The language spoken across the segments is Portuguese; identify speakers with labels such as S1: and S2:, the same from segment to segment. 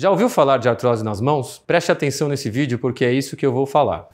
S1: Já ouviu falar de artrose nas mãos? Preste atenção nesse vídeo porque é isso que eu vou falar.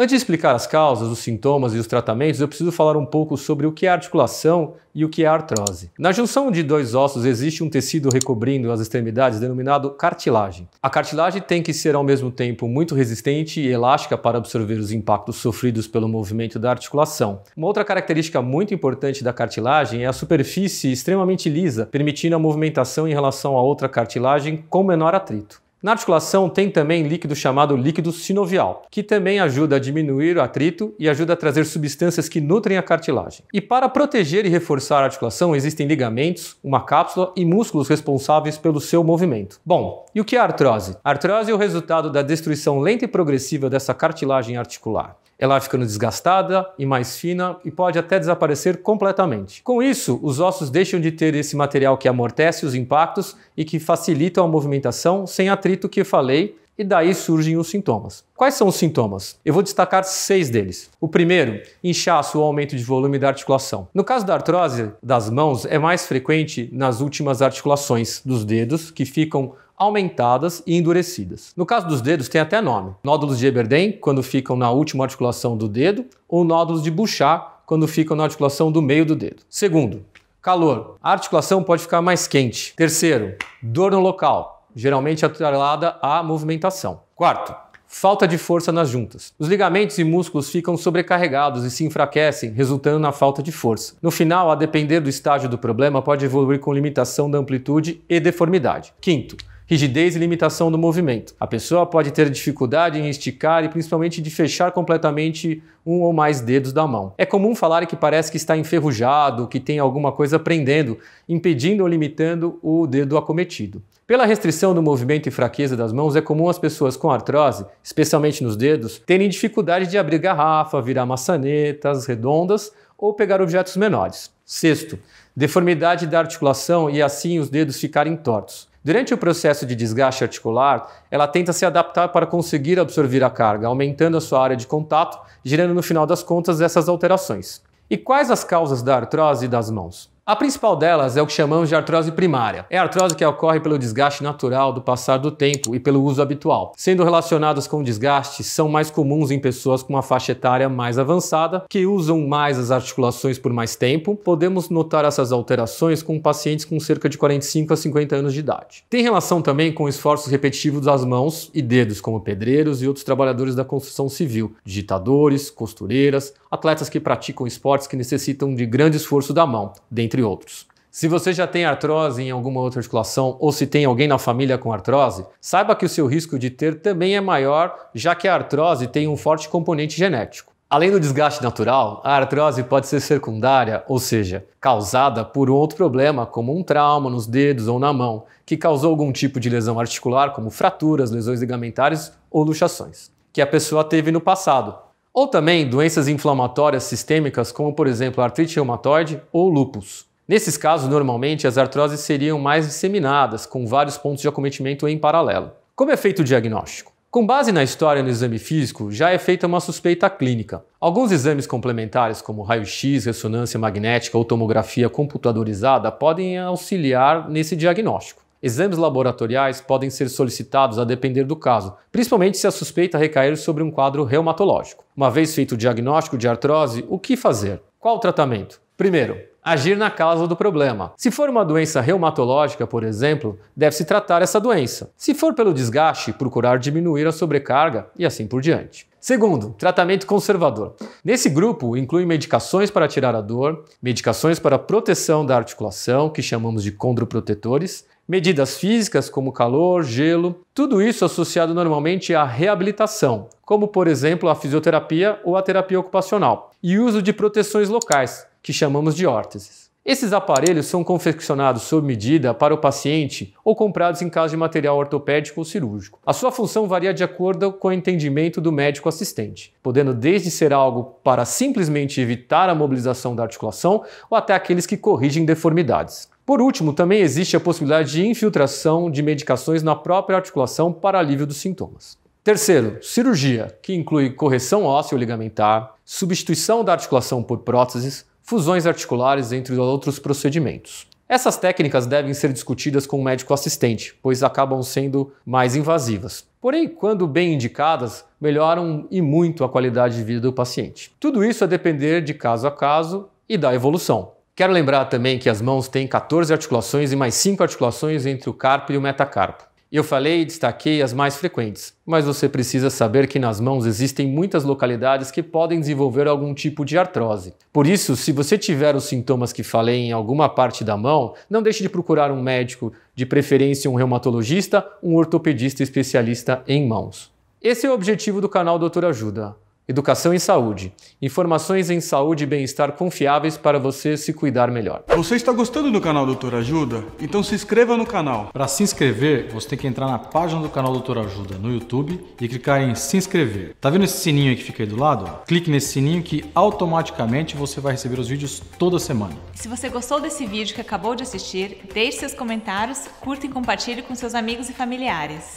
S1: Antes de explicar as causas, os sintomas e os tratamentos, eu preciso falar um pouco sobre o que é articulação e o que é artrose. Na junção de dois ossos existe um tecido recobrindo as extremidades denominado cartilagem. A cartilagem tem que ser ao mesmo tempo muito resistente e elástica para absorver os impactos sofridos pelo movimento da articulação. Uma outra característica muito importante da cartilagem é a superfície extremamente lisa, permitindo a movimentação em relação a outra cartilagem com menor atrito. Na articulação tem também líquido chamado líquido sinovial, que também ajuda a diminuir o atrito e ajuda a trazer substâncias que nutrem a cartilagem. E para proteger e reforçar a articulação existem ligamentos, uma cápsula e músculos responsáveis pelo seu movimento. Bom, e o que é a artrose? A artrose é o resultado da destruição lenta e progressiva dessa cartilagem articular. Ela vai ficando desgastada e mais fina e pode até desaparecer completamente. Com isso, os ossos deixam de ter esse material que amortece os impactos e que facilita a movimentação sem atrito que falei, e daí surgem os sintomas. Quais são os sintomas? Eu vou destacar seis deles. O primeiro, inchaço ou aumento de volume da articulação. No caso da artrose das mãos, é mais frequente nas últimas articulações dos dedos, que ficam aumentadas e endurecidas. No caso dos dedos, tem até nome. Nódulos de Eberden, quando ficam na última articulação do dedo, ou nódulos de Bouchard, quando ficam na articulação do meio do dedo. Segundo, calor. A articulação pode ficar mais quente. Terceiro, dor no local, geralmente atrelada à movimentação. Quarto, falta de força nas juntas. Os ligamentos e músculos ficam sobrecarregados e se enfraquecem, resultando na falta de força. No final, a depender do estágio do problema, pode evoluir com limitação da amplitude e deformidade. Quinto, rigidez e limitação do movimento. A pessoa pode ter dificuldade em esticar e principalmente de fechar completamente um ou mais dedos da mão. É comum falar que parece que está enferrujado, que tem alguma coisa prendendo, impedindo ou limitando o dedo acometido. Pela restrição do movimento e fraqueza das mãos, é comum as pessoas com artrose, especialmente nos dedos, terem dificuldade de abrir garrafa, virar maçanetas redondas ou pegar objetos menores. Sexto, deformidade da articulação e assim os dedos ficarem tortos. Durante o processo de desgaste articular, ela tenta se adaptar para conseguir absorver a carga, aumentando a sua área de contato, gerando no final das contas essas alterações. E quais as causas da artrose das mãos? A principal delas é o que chamamos de artrose primária. É a artrose que ocorre pelo desgaste natural do passar do tempo e pelo uso habitual. Sendo relacionadas com o desgaste, são mais comuns em pessoas com uma faixa etária mais avançada, que usam mais as articulações por mais tempo. Podemos notar essas alterações com pacientes com cerca de 45 a 50 anos de idade. Tem relação também com esforços repetitivos das mãos e dedos, como pedreiros e outros trabalhadores da construção civil, digitadores, costureiras, atletas que praticam esportes que necessitam de grande esforço da mão, dentre entre outros. Se você já tem artrose em alguma outra articulação ou se tem alguém na família com artrose, saiba que o seu risco de ter também é maior, já que a artrose tem um forte componente genético. Além do desgaste natural, a artrose pode ser secundária, ou seja, causada por um outro problema, como um trauma nos dedos ou na mão, que causou algum tipo de lesão articular, como fraturas, lesões ligamentares ou luxações, que a pessoa teve no passado. Ou também doenças inflamatórias sistêmicas, como por exemplo artrite reumatoide ou lúpus. Nesses casos, normalmente, as artroses seriam mais disseminadas, com vários pontos de acometimento em paralelo. Como é feito o diagnóstico? Com base na história no exame físico, já é feita uma suspeita clínica. Alguns exames complementares, como raio-x, ressonância magnética ou tomografia computadorizada, podem auxiliar nesse diagnóstico. Exames laboratoriais podem ser solicitados a depender do caso, principalmente se a suspeita recair sobre um quadro reumatológico. Uma vez feito o diagnóstico de artrose, o que fazer? Qual o tratamento? Primeiro, agir na causa do problema. Se for uma doença reumatológica, por exemplo, deve-se tratar essa doença. Se for pelo desgaste, procurar diminuir a sobrecarga e assim por diante. Segundo, tratamento conservador. Nesse grupo inclui medicações para tirar a dor, medicações para proteção da articulação, que chamamos de condroprotetores, medidas físicas como calor, gelo, tudo isso associado normalmente à reabilitação, como por exemplo a fisioterapia ou a terapia ocupacional, e uso de proteções locais, que chamamos de órteses. Esses aparelhos são confeccionados sob medida para o paciente ou comprados em caso de material ortopédico ou cirúrgico. A sua função varia de acordo com o entendimento do médico assistente, podendo desde ser algo para simplesmente evitar a mobilização da articulação ou até aqueles que corrigem deformidades. Por último, também existe a possibilidade de infiltração de medicações na própria articulação para alívio dos sintomas. Terceiro, cirurgia, que inclui correção ósseo ligamentar, substituição da articulação por próteses, fusões articulares, entre outros procedimentos. Essas técnicas devem ser discutidas com o médico assistente, pois acabam sendo mais invasivas. Porém, quando bem indicadas, melhoram e muito a qualidade de vida do paciente. Tudo isso a depender de caso a caso e da evolução. Quero lembrar também que as mãos têm 14 articulações e mais 5 articulações entre o carpo e o metacarpo. Eu falei e destaquei as mais frequentes, mas você precisa saber que nas mãos existem muitas localidades que podem desenvolver algum tipo de artrose. Por isso, se você tiver os sintomas que falei em alguma parte da mão, não deixe de procurar um médico, de preferência um reumatologista, um ortopedista especialista em mãos. Esse é o objetivo do canal Doutor Ajuda educação e saúde. Informações em saúde e bem-estar confiáveis para você se cuidar melhor. Você está gostando do canal Doutor Ajuda? Então se inscreva no canal. Para se inscrever, você tem que entrar na página do canal Doutor Ajuda no YouTube e clicar em se inscrever. Tá vendo esse sininho que fica aí do lado? Clique nesse sininho que automaticamente você vai receber os vídeos toda semana. Se você gostou desse vídeo que acabou de assistir, deixe seus comentários, curta e compartilhe com seus amigos e familiares.